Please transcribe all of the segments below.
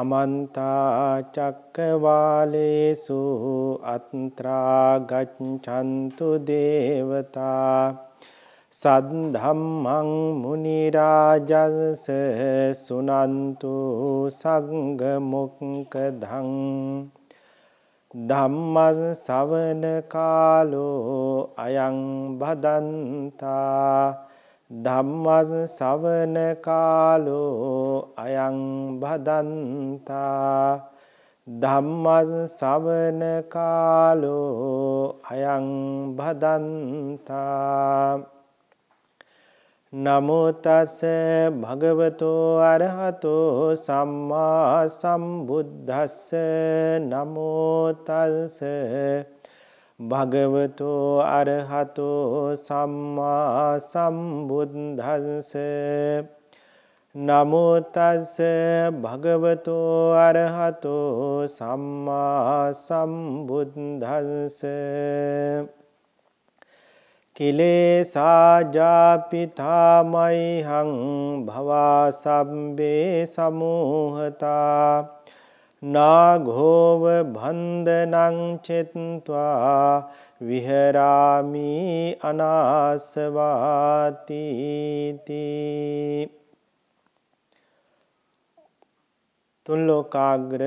සමන්තාචක්කවාලේසු අත්ත්‍රාගච්චන්තු දේවතා සද්ධම්මං මුනිරාජන්ස සුනන්තු සංගමොක්කදං ධම්මස් සවන කාලෝ අයං බදන්තා ධම්මස් සවන කාලෝ අයං භදන්තා ධම්මස් සවන කාලෝ අයං භදන්තා නමෝ තස් භගවතෝ අරහතෝ සම්මා සම්බුද්දස්ස නමෝ තස්ස භගවතෝ අරහතෝ සම්මා සම්බුද්ධස්ස නමෝ තස්ස භගවතෝ අරහතෝ සම්මා සම්බුද්ධස්ස කිලේසා ජාපිතාමයිහං භවා සම්බේ සමෝහතා නාඝෝව බන්ධනං චෙත්වා විහෙරාමි අනාසවාති තුන් ලෝකාග්‍ර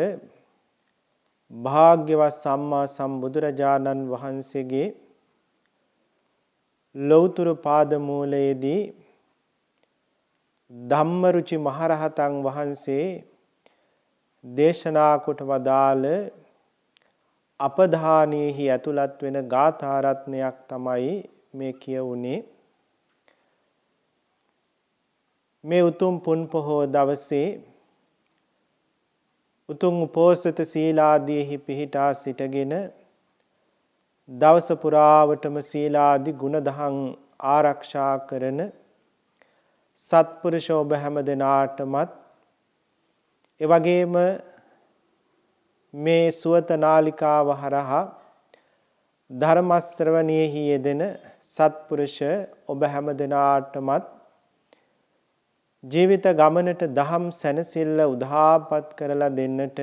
භාග්‍යවත් සම්මා සම්බුදුරජාණන් වහන්සේගේ ලෞතර පාදමූලයේදී ධම්මරුචි මහරහතන් වහන්සේ දේශනා කොට වදාළ අපදානෙහි ඇතුළත් වෙන ගාථා රත්නයක් තමයි මේ කියවුනේ මේ උතුම් පුන් පොහෝ දවසේ උතුම් උපෝසත සීලාදීහි පිහිටා සිටගෙන දවස පුරාවටම සීලාදි ගුණදහම් ආරක්ෂා කරන සත්පුරුෂ ඔබ හැම දෙනාටමත් එවගේම මේ සුවතනාලිකාව හරහා ධර්මස්ත්‍රවණයෙහි යෙදෙන සත්පුරුෂ ඔබ හැම දෙනාටමත් ජීවිත ගමනට දහම් සැනසෙල්ල උදාපත් කරලා දෙන්නට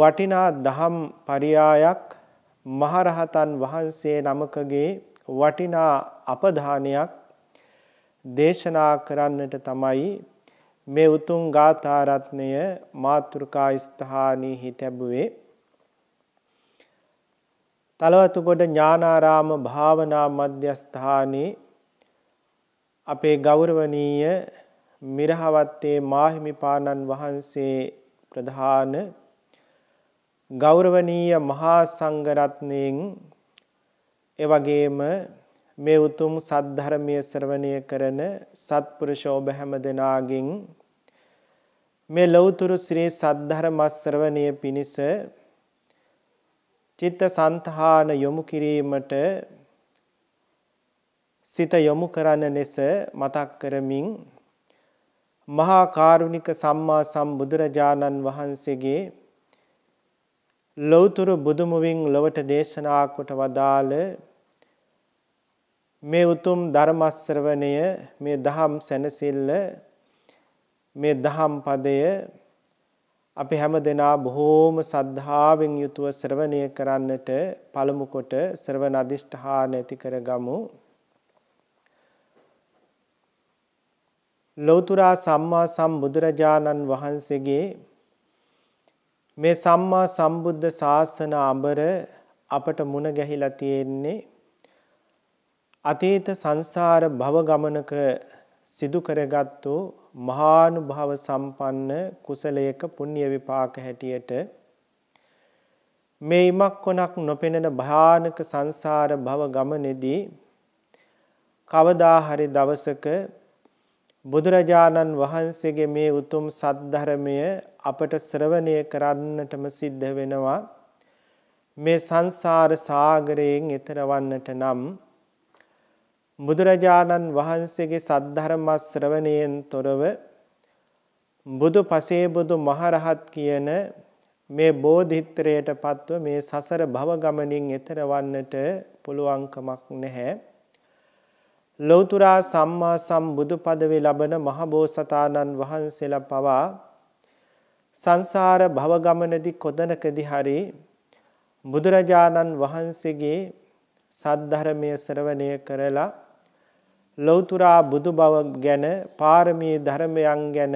වටිනා දහම් පරියායක් මහරහතන් වහන්සේ නමකගේ වටිනා අපදානයක් දේශනා කරන්නට තමයි මේ උතුම් ගාථාරත්නය මාතෘකා ස්ථානී හිතැබුවේ තලවතුගොඩ ඥානාරාම භාවනා මධ්‍යස්ථානයේ අපේ ගෞරවනීය මිරහවත්තේ මාහිමිපාණන් වහන්සේ ප්‍රධාන ගෞරවනීය මහා සංඝරත්නයෙන් එවැගේම මේ උතුම් සද්ධර්මයේ ශ්‍රවණය කරන සත්පුරුෂ ඔබ හැම දෙනාගෙන් මේ ලෞතුරු ශ්‍රී සද්ධර්ම ශ්‍රවණය පිණිස චිත්ත සන්තහාන යොමු කිරීමට සිත යොමු කරන ලෙස මතක් කරමින් මහා කාරුණික සම්මා සම්බුදුරජාණන් වහන්සේගේ ලෞතර බුදුමුවින් ලොවට දේශනා කොට වදාළ මේ උතුම් ධර්ම ශ්‍රවණය මේ දහම් සැනසෙල්ල මේ දහම් පදය අපි හැම දෙනා බොහෝම සද්ධාවෙන් යුතුව ශ්‍රවණය කරන්නට පළමු කොට ශ්‍රවණ අධිෂ්ඨාන ඇති කරගමු. ලෞතර සම්මා සම්බුදුරජාණන් වහන්සේගේ මේ සම්මා සම්බුද්ධ ශාසන අඹර අපට මුණ ගැහිලා තියෙන්නේ අතීත සංසාර භව ගමනක සිදු කරගත්තු මහානුභාව සම්පන්න කුසලයක පුණ්‍ය විපාක හැටියට මේ ඉමක් කොනක් නොපෙනෙන භයානක සංසාර භව ගමනේදී කවදා හරි දවසක බුදුරජාණන් වහන්සේගේ මේ උතුම් සද්ධර්මය අපට ශ්‍රවණය කරන්නටම සිද්ධ වෙනවා මේ සංසාර සාගරයෙන් එතරවන්නට නම් බුදුරජාණන් වහන්සේගේ සද්ධර්ම ශ්‍රවණයෙන් තොරව බුදු පසේ බුදු මහරහත් කියන මේ බෝධිත්‍රයට පත්ව මේ සසර භව ගමනින් එතර වන්නට පුළුවන්කමක් නැහැ. ලෞතර සම්මා සම්බුදු පදවේ ලබන මහ බෝසතාණන් වහන්සේලා පවා සංසාර භව ගමනේදී කොදනකදී හරි බුදුරජාණන් වහන්සේගේ සද්ධර්මය ශ්‍රවණය කරලා ලෞතුරා බුදු බව ගැන පාරමී ධර්මයන් ගැන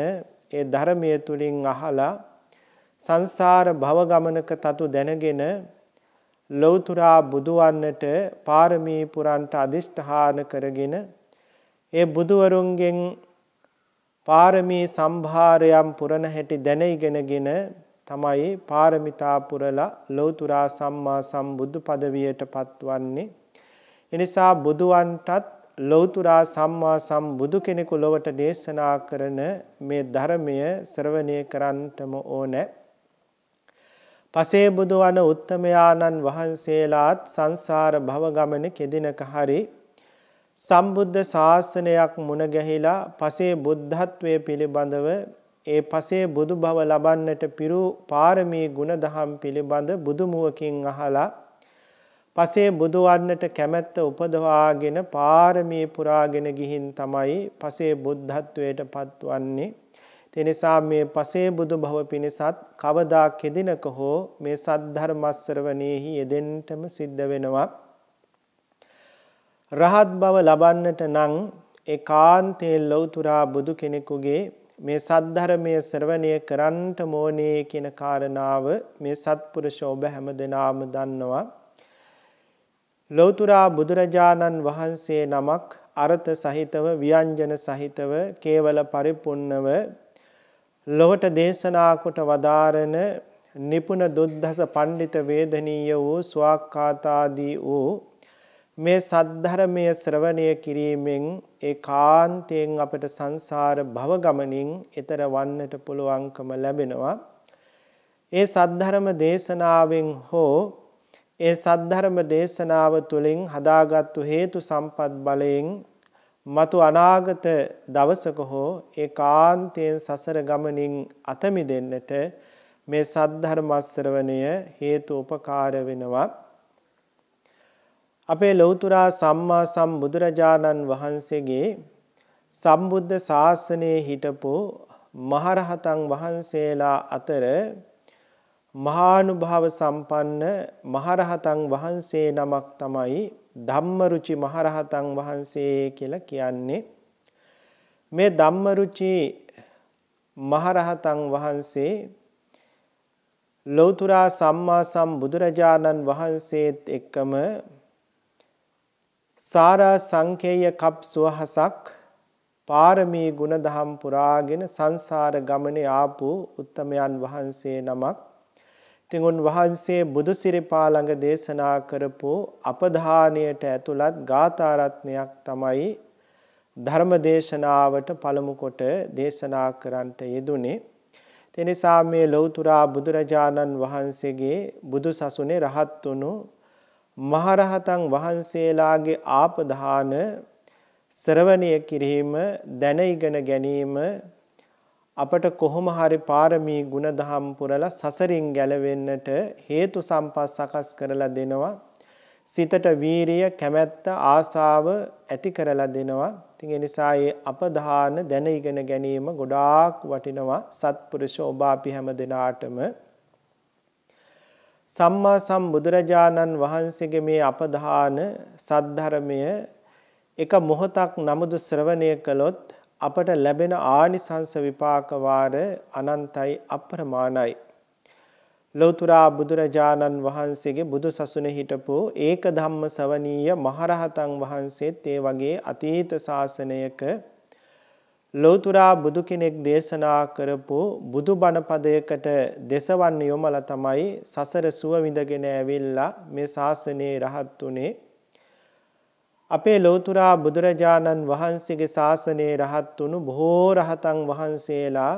ඒ ධර්මය තුලින් අහලා සංසාර භව ගමනක තතු දැනගෙන ලෞතුරා බුදුවන්නට පාරමී පුරන්ට අදිෂ්ඨාන කරගෙන ඒ බුදුවරුන්ගෙන් පාරමී සම්භාරයම් පුරණ හැටි දැන ඉගෙනගෙන තමයි පාරමිතා පුරලා ලෞතුරා සම්මා සම්බුදු පදවියට පත්වන්නේ. එනිසා බුදුවන්ටත් ලෞතුරා සම්මා සම්බුදු කෙනෙකු ලොවට දේශනා කරන මේ ධර්මය ශ්‍රවණය කරන්නටම ඕනෑ. පසේ බුදු වන උත්තමයාණන් වහන්සේලාත් සංසාර භවගමන කෙදිනක හරි සම්බුද්ධ ශාසනයක් මුණගැහිලා පසේ බුද්ධත්වය පිළිබඳව ඒ පසේ බුදු බව ලබන්නට පිරු පාරමී ගුණදහම් පිළිබඳ බුදුමුවකින් අහලා පසේ බුදු වන්නට කැමැත්ත උපදවාගෙන පාරමී පුරාගෙන ගිහින් තමයි පසේ බුද්ධත්වයට පත්වන්නේ. එනිසා මේ පසේ බුදු භව පිණිසත් කවදා කෙදිනක හෝ මේ සද්ධර්මස්සරවනයෙහි යෙදෙන්ටම සිද්ධ වෙනවා. රහත් බව ලබන්නට නං ඒ කාන්තේ ලෞතුරා බුදු කෙනෙකුගේ මේ සද්ධර්මය ශ්‍රවණය කරන්නට මෝනේ කියන කාරණාව මේ සත්පුරුෂ ඔබ හැමදෙනාම දන්නවා. ලෞතුරා බුදුරජාණන් වහන්සේ නමක් අර්ථ සහිතව ව්‍යංජන සහිතව කේවල පරිපුන්නව ලොවට දේශනා කොට වදාරන නිපුණ දුද්දස පඬිත වේදනීය වූ ස්වාක්කාතාදී වූ මේ සද්ධර්මය ශ්‍රවණය කිරීමෙන් ඒ කාන්තයෙන් අපට සංසාර භව ගමනින් එතර වන්නට පුළුවන්කම ලැබෙනවා. ඒ සද්ධර්ම දේශනාවෙන් හෝ ඒ සද්ධර්ම දේශනාව තුළින් හදාගත්තු හේතු සම්පත් බලයෙන් මතු අනාගත දවසක හෝ ඒ කාන්තයෙන් සසර ගමනින් අතමි දෙන්නට මේ සද්ධර්මස්්‍රවණය හේතු උපකාර වෙනවා. අපේ ලෞතුරා සම්මා සම්බුදුරජාණන් වහන්සේගේ සම්බුද්ධ ශාසනයේ හිටපු මහරහතන් වහන්සේලා අතර මහානුභාව සම්පන්න මහරහතන් වහන්සේ නමක් තමයි ධම්මරුචි මහරහතන් වහන්සේ කියලා කියන්නේ මේ ධම්මරුචි මහරහතන් වහන්සේ ලෞතුරා සම්මා සම්බුදුරජාණන් වහන්සේත් එක්කම සාරා සංකේය කප් සුවහසක් පාරමී ගුණ දහම් පුරාගෙන සංසාර ගමනේ ආපු උත්තමයන් වහන්සේ නමක් ඉතින් උන් වහන්සේ බුදු සිරිපා ළඟ දේශනා කරපු අපදානයට ඇතුළත් ගාථා රත්නයක් තමයි ධර්ම දේශනාවට පළමු කොට දේශනා කරන්නට යෙදුනේ. එනිසා මේ ලෞතර බුදුරජාණන් වහන්සේගේ බුදු සසුනේ රහත් වුණු මහරහතන් වහන්සේලාගේ ආපදාන ශ්‍රවණය කිරීම දැන ඉගෙන ගැනීම අපට කොහොම හරි පාරමී ගුණධම් පුරලා සසරින් ගැලවෙන්නට හේතු සම්පත් සකස් කරලා දෙනවා සිතට වීරිය කැමැත්ත ආසාව ඇති කරලා දෙනවා ඉතින් ඒ නිසා මේ අපදාන දැන ඉගෙන ගැනීම ගොඩාක් වටිනවා සත්පුරුෂ ඔබ අපි හැම දිනාටම සම්මා සම්බුදුරජාණන් වහන්සේගේ මේ අපදාන සද්ධර්මය එක මොහොතක් නමුදු ශ්‍රවණය කළොත් අපට ලැබෙන ආනිසංස විපාක වාර අනන්තයි අප්‍රමාණයි ලෞතුරා බුදුරජාණන් වහන්සේගේ බුදු සසුනේ හිටපු ඒක ධම්ම සවනීය මහරහතන් වහන්සේත් ඒ වගේ අතීත ශාසනයක ලෞතුරා බුදු කෙනෙක් දේශනා කරපු බුදු බණපදයකට දෙසවන් යොමල තමයි සසර සුව විඳගෙන ඇවිල්ලා මේ ශාසනයේ රහත් උනේ අපේ ලෞතුරා බුදුරජාණන් වහන්සේගේ ශාසනයේ රහත් වුණු බොහෝ රහතන් වහන්සේලා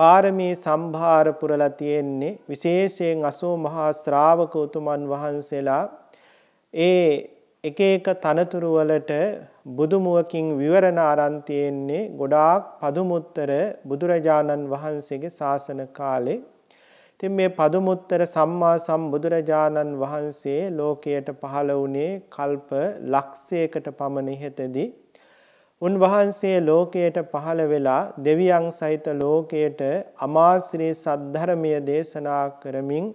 පාරමී සම්භාර පුරලා තියෙන්නේ විශේෂයෙන් අසෝ මහා ශ්‍රාවක උතුමන් වහන්සේලා ඒ එක එක තනතුරු වලට බුදුමුවකින් විවරණ aran තියෙන්නේ ගොඩාක් පදුමුත්තර බුදුරජාණන් වහන්සේගේ ශාසන කාලේ ඉතින් මේ පදුමුත්තර සම්මා සම්බුදුරජාණන් වහන්සේ ලෝකයට පහළ වුණේ කල්ප ලක්ෂයකට පමණ ඉහතදී උන්වහන්සේ ලෝකයට පහළ වෙලා දෙවියන් සහිත ලෝකයට අමාශ්‍රී සද්ධර්මය දේශනා කරමින්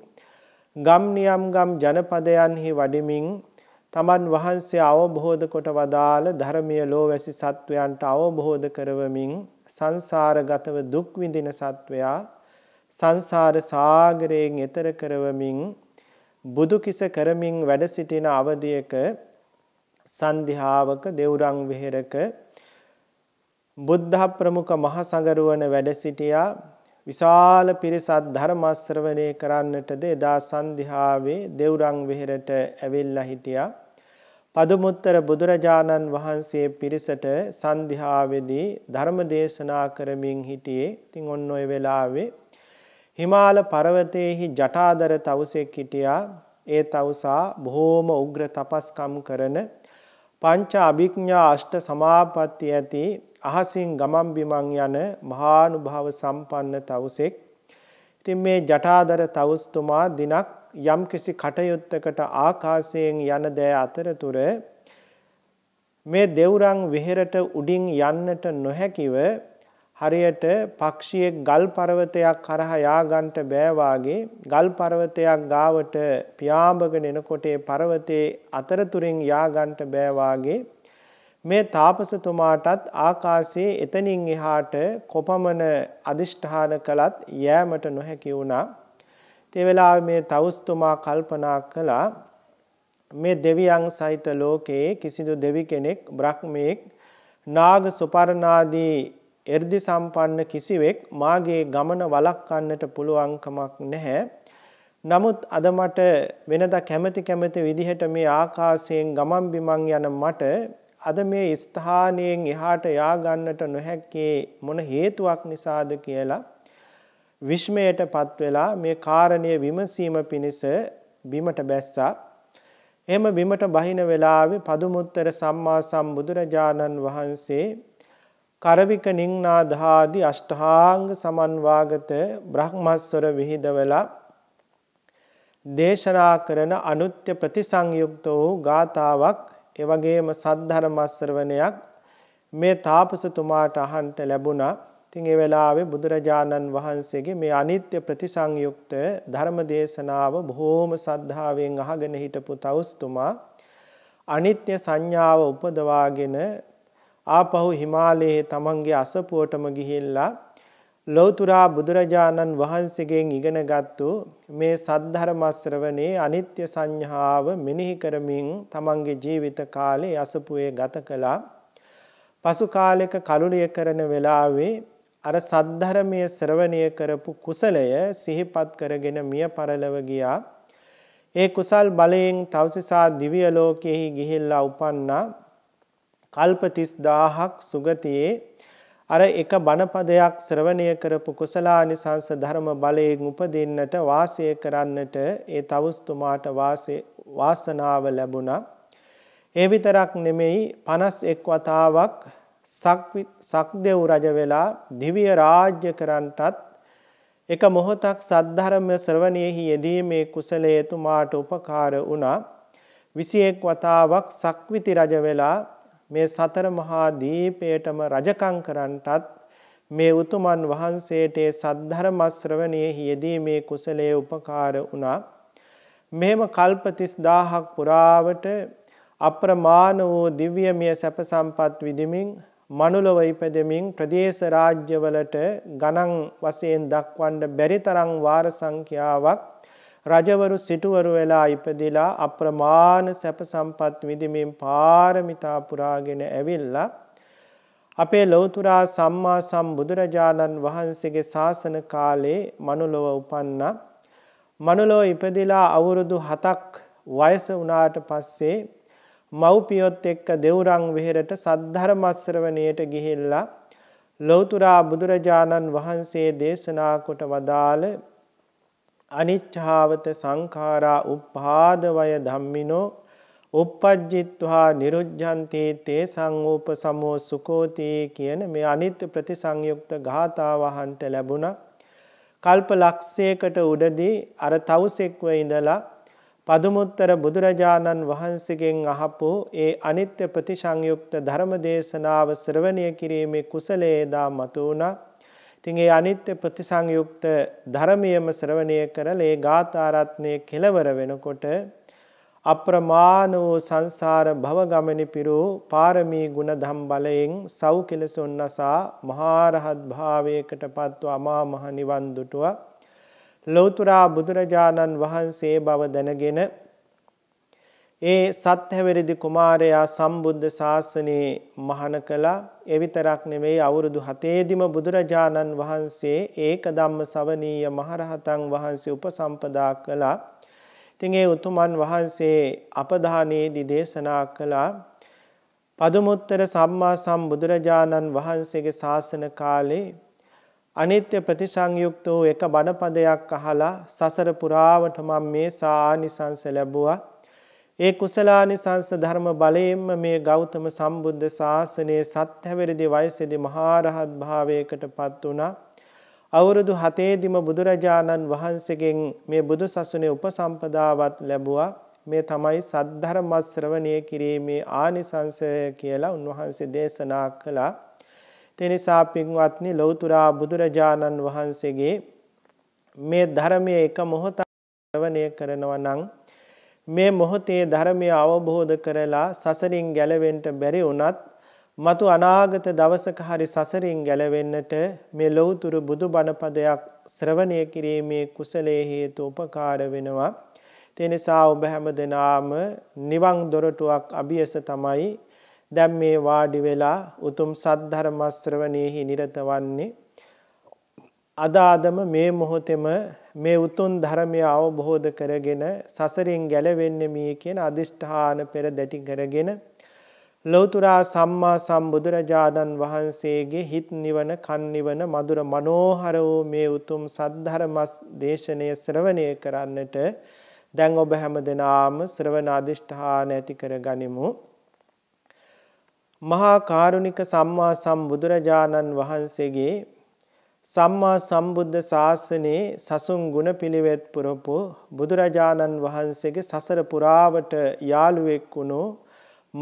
ගම් නියම් ගම් ජනපදයන්හි වඩමින් තමන් වහන්සේ අවබෝධ කොට වදාළ ධර්මීය ලෝවැසි සත්වයන්ට අවබෝධ කරවමින් සංසාරගතව දුක් විඳින සත්වයා සංසාර සාගරයෙන් එතර කරවමින් බුදු කිස කරමින් වැඩ සිටින අවධියක සන්ධ්‍යාවක දෙවුරන් විහෙරක බුද්ධ ප්‍රමුඛ මහ සංගරුවන වැඩ සිටියා විශාල පිරිසත් ධර්මස්ශ්‍රවණය කරන්නටද එදා සන්ධ්‍යාවේ දෙවුරන් විහෙරට ඇවිල්ලා හිටියා පදුමුත්තර බුදුරජාණන් වහන්සේ පිරිසට සන්ධ්‍යාවේදී ධර්ම දේශනා කරමින් හිටියේ. ඉතින් ඔන්න ඔය වෙලාවේ හිමාල පර්වතයේහි ජටාදර තවුසෙක් හිටියා. ඒ තවුසා බොහෝම උග්‍ර තපස්කම් කරන පංච අභිඥා අෂ්ට සමාපatti ඇති අහසින් ගමන් බිමන් යන මහානුභාව සම්පන්න තවුසෙක්. ඉතින් මේ ජටාදර තවුස්තුමා දිනක් යම්කිසි කටයුත්තකට ආකාශයෙන් යන දෑ අතරතුර මේ දෙවුරන් විහෙරට උඩින් යන්නට නොහැකිව හරියට පක්ෂියෙක් ගල් පර්වතයක් කරහා යාගන්ට බෑවාගේ ගල් පර්වතයක් ගාවට පියාඹගෙන එනකොට ඒ පර්වතේ අතරතුරින් යාගන්ට බෑවාගේ මේ තාපසතුමාටත් ආකාශයේ එතනින් එහාට කොපමණ අදිෂ්ඨාන කළත් යෑමට නොහැකි වුණා ඒ වෙලාවේ මේ තවුස්තුමා කල්පනා කළා මේ දෙවියන් සහිත ලෝකයේ කිසිදු දෙවි කෙනෙක් බ්‍රහ්මෙක් නාග සුපර්ණාදී එර්දි සම්පන්න කිසිවෙක් මාගේ ගමන වළක්වන්නට පුළුවන්කමක් නැහැ. නමුත් අද මට වෙනදා කැමැති කැමැති විදිහට මේ ආකාශයෙන් ගමන් බිමන් යන මට අද මේ ස්ථානයෙන් එහාට යා ගන්නට නොහැකි මොන හේතුවක් නිසාද කියලා විශ්මයට පත්වෙලා මේ කාරණය විමසීම පිණිස බිමට බැස්සා. එම බිමට බහින වෙලාවේ පදුමුත්තර සම්මා සම්බුදුරජාණන් වහන්සේ කරවික නිංනාධාදි අෂ්ටහාංග සමන්වාගත බ්‍රහ්මස්වර විහිදවලා දේශනා කරන අනුත්‍ය ප්‍රතිසංයුක්ත වූ ගාථාවක් එවගේම සද්ධර්මස්සරවණයක් මේ තාපසතුමාට අහන්ට ලැබුණා ඉතින් ඒ වෙලාවේ බුදුරජාණන් වහන්සේගේ මේ අනිත්‍ය ප්‍රතිසංයුක්ත ධර්ම දේශනාව බොහෝම සද්ධාවෙන් අහගෙන හිටපු තවුස්තුමා අනිත්‍ය සංඥාව උපදවාගෙන ආපහු හිමාලයේ තමන්ගේ අසපුවටම ගිහිල්ලා ලෞතුරා බුදුරජාණන් වහන්සේගෙන් ඉගෙනගත්තු මේ සද්ධර්මස්ත්‍රවණේ අනිත්‍ය සංඥාව මෙනෙහි කරමින් තමන්ගේ ජීවිත කාලේ අසපුවේ ගත කළා. පසු කාලයක කලුරිය කරන වෙලාවේ අර සද්ධර්මයේ ශ්‍රවණය කරපු කුසලය සිහිපත් කරගෙන මිය පරලව ගියා. ඒ කුසල් බලයෙන් තවසිසා දිව්‍ය ලෝකයෙහි ගිහිල්ලා උපන්නා කල්ප 30000ක් සුගතියේ අර එක බණපදයක් ශ්‍රවණය කරපු කුසලානිසංස ධර්ම බලයෙන් උපදින්නට වාසය කරන්නට ඒ තවුස්තුමාට වාසනාව ලැබුණා. ඒ විතරක් නෙමෙයි 51 වතාවක් සක්දෙව් රජ වෙලා දිව්‍ය රාජ්‍ය කරන්ටත් එක මොහොතක් සද්ධර්ම ශ්‍රවණයෙහි යෙදීමේ කුසලයේ තුමාට උපකාර වුණා. 21 වතාවක් සක්විති රජ වෙලා මේ සතර මහා දීපයටම රජකම් කරන්ටත් මේ උතුමන් වහන්සේට සද්ධර්ම ශ්‍රවණයෙහි යෙදීමේ කුසලයේ උපකාර වුණා. මෙහෙම කල්ප 30000ක් පුරාවට අප්‍රමාණ වූ දිව්‍යමය සැප සම්පත් විදිමින් මනුලොව ඉපදෙමින් ප්‍රදේශ රාජ්‍යවලට ගණන් වශයෙන් දක්වන්න බැරි තරම් වාර සංඛ්‍යාවක් රජවරු සිටවරු වෙලා ඉපදිලා අප්‍රමාණ සැප සම්පත් විඳිමින් පාරමිතා පුරාගෙන ඇවිල්ලා අපේ ලෞතුරා සම්මා සම්බුදුරජාණන් වහන්සේගේ ශාසන කාලේ මනුලොව උපන්නා මනුලොව ඉපදිලා අවුරුදු 7ක් වයස වුණාට පස්සේ මව්පියොත් එක්ක දෙවුරන් විහෙරට සද්ධර්මස්රවණයට ගිහිල්ලා ලෞතුරා බුදුරජාණන් වහන්සේ දේශනා කොට වදාළ අනිච්ඡාවත සංඛාරා උපාදවය ධම්මිනෝ uppajjittvā niruddhanti te sangopa samo sukoti කියන මේ අනිත්‍ය ප්‍රතිසංයුක්ත ගාථාව අහන්ට ලැබුණා කල්ප ලක්ෂයකට උඩදී අර තවුසෙක්ව ඉඳලා පදුමුත්තර බුදුරජාණන් වහන්සේගෙන් අහපු ඒ අනිත්‍ය ප්‍රතිසංයුක්ත ධර්ම දේශනාව ශ්‍රවණය කිරීමේ කුසලයේ දා මතු වුණා. ඉතින් ඒ අනිත්‍ය ප්‍රතිසංයුක්ත ධර්මියම ශ්‍රවණය කරලා ඒ ගාථා රත්නයේ කෙලවර වෙනකොට අප්‍රමාණ වූ සංසාර භව ගමනේ පිරූ පාරමී ගුණ ධම් බලයෙන් සව් කෙලසොන්නසා මහා රහත් භාවයකටපත් වූ අමා මහ නිවන් දුටුවා. ලෞතුරා බුදුරජාණන් වහන්සේ බව දැනගෙන ඒ සත්හැවිරිදි කුමාරයා සම්බුද්ධ ශාසනයේ මහාන කළා ඒ විතරක් නෙමෙයි අවුරුදු 7 බුදුරජාණන් වහන්සේ ඒක ධම්ම සවනීය මහරහතන් වහන්සේ උපසම්පදා කළා ඉතින් ඒ උතුමන් වහන්සේ අපදානයේදී දේශනා කළා පදුමුත්තර සම්මා සම්බුදුරජාණන් වහන්සේගේ ශාසන කාලේ අනිත්‍ය ප්‍රතිසංයුක්ත වූ එක බණපදයක් අහලා සසර පුරාවට මම මේ සානිසංස ලැබුවා. ඒ කුසලානිසංස ධර්ම බලයෙන්ම මේ ගෞතම සම්බුද්ධ ශාසනයේ සත්හැවිරිදි වයසේදී මහරහත් භාවයකට පත් වුණා. අවුරුදු 7ේදීම බුදුරජාණන් වහන්සේගෙන් මේ බුදු සසුනේ උපසම්පදාවත් ලැබුවා. මේ තමයි සද්ධර්ම ශ්‍රවණය කිරීමේ ආනිසංසය කියලා උන්වහන්සේ දේශනා කළා. තෙනිසා පින්වත්නි ලෞතුරා බුදුරජාණන් වහන්සේගේ මේ ධර්මයේ එක මොහොත ශ්‍රවණය කරනවා නම් මේ මොහොතේ ධර්මය අවබෝධ කරලා සසරින් ගැලවෙන්න බැරි වුණත් මතු අනාගත දවසක හරි සසරින් ගැලවෙන්නට මේ ලෞතුරු බුදුබණ පදයක් ශ්‍රවණය කිරීමේ කුසලයේ හේතු උපකාර වෙනවා. ඒ නිසා ඔබ හැමදෙනාම නිවන් දොරටුවක් අභියස තමයි දැන් මේ වාඩි වෙලා උතුම් සද්ධර්ම ශ්‍රවණයේහි නිරත වන්නේ අදාදම මේ මොහොතේම මේ උතුම් ධර්මය අවබෝධ කරගෙන සසරින් ගැලවෙන්නේ මේ කියන අදිෂ්ඨාන පෙර දැටි කරගෙන ලෞතර සම්මා සම්බුදුරජාණන් වහන්සේගේ හිත් නිවන කන් නිවන මధుර මනෝහර වූ මේ උතුම් සද්ධර්ම දේශනය ශ්‍රවණය කරන්නට දැන් ඔබ හැම දෙනාම ශ්‍රවණ අදිෂ්ඨාන ඇති කරගනිමු මහා කාරුණික සම්මා සම්බුදුරජාණන් වහන්සේගේ සම්මා සම්බුද්ධ ශාසනයේ සසුන් ගුණ පිළිවෙත් පුරපු බුදුරජාණන් වහන්සේගේ සසර පුරාවට යාළුවෙක් වුණු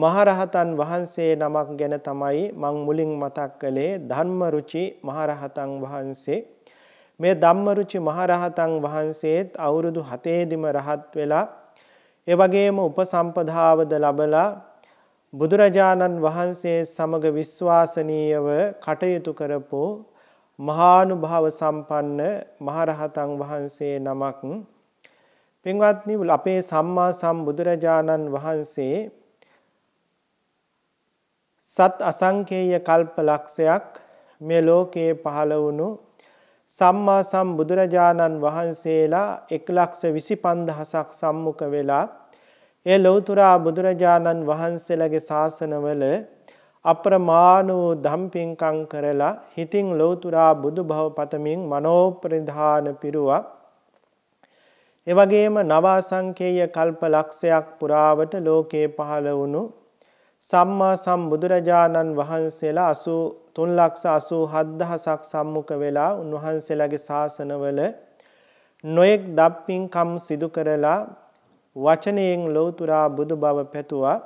මහරහතන් වහන්සේ නමක් ගැන තමයි මං මුලින් මතක් කළේ ධම්මරුචි මහරහතන් වහන්සේ මේ ධම්මරුචි මහරහතන් වහන්සේත් අවුරුදු 7 දිම රහත් වෙලා ඒ වගේම උපසම්පදාවද ලැබලා බුදුරජාණන් වහන්සේ සමග විශ්වාසනීයව කටයුතු කරපු මහානුභාව සම්පන්න මහරහතන් වහන්සේ නමක් පින්වත්නි අපේ සම්මා සම්බුදුරජාණන් වහන්සේ සත් අසංකේය කල්ප ලක්ෂයක් මේ ලෝකයේ පහළ වුණු සම්මා සම්බුදුරජාණන් වහන්සේලා 1 ලක්ෂ 25 දහසක් සම්මුඛ වෙලා ඒ ලෞතුරා බුදුරජාණන් වහන්සේලගේ ශාසනවල අප්‍රමාණ වූ ධම්පින්කම් කරලා හිතින් ලෞතුරා බුදු භව පතමින් මනෝපරිධාන පිරුවා ඒ වගේම නව අසංකේය කල්ප ලක්ෂයක් පුරාවට ලෝකේ පහළ වුණු සම්මා සම්බුදුරජාණන් වහන්සේලා 83 ලක්ෂ 87000ක් සම්මුඛ වෙලා උන්වහන්සේලාගේ ශාසනවල නොයෙක් දප්පින්කම් සිදු කරලා වචනයෙන් ලෞතුරා බුදු බව පැතුවා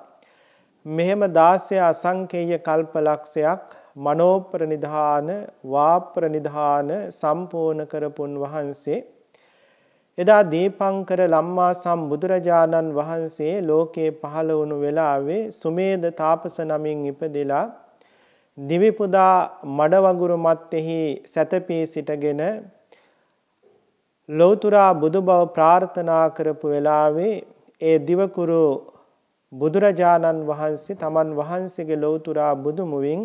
මෙහෙම 16 අසංකේය කල්පලක්ෂයක් මනෝප්‍රනිධාන වාප්‍රනිධාන සම්පූර්ණ කරපුන් වහන්සේ එදා දීපංකර ලම්මා සම්බුදුරජාණන් වහන්සේ ලෝකේ පහළ වුණු වෙලාවේ සුමේද තාපස නමින් ඉපදෙලා දිවිපුදා මඩවගුරු මත්තෙහි සැතපී සිටගෙන ලෞතුරා බුදු බව ප්‍රාර්ථනා කරපු වෙලාවේ ඒ දිවකුරු බුදුරජාණන් වහන්සේ තමන් වහන්සේගේ ලෞතුරා බුදුමුවින්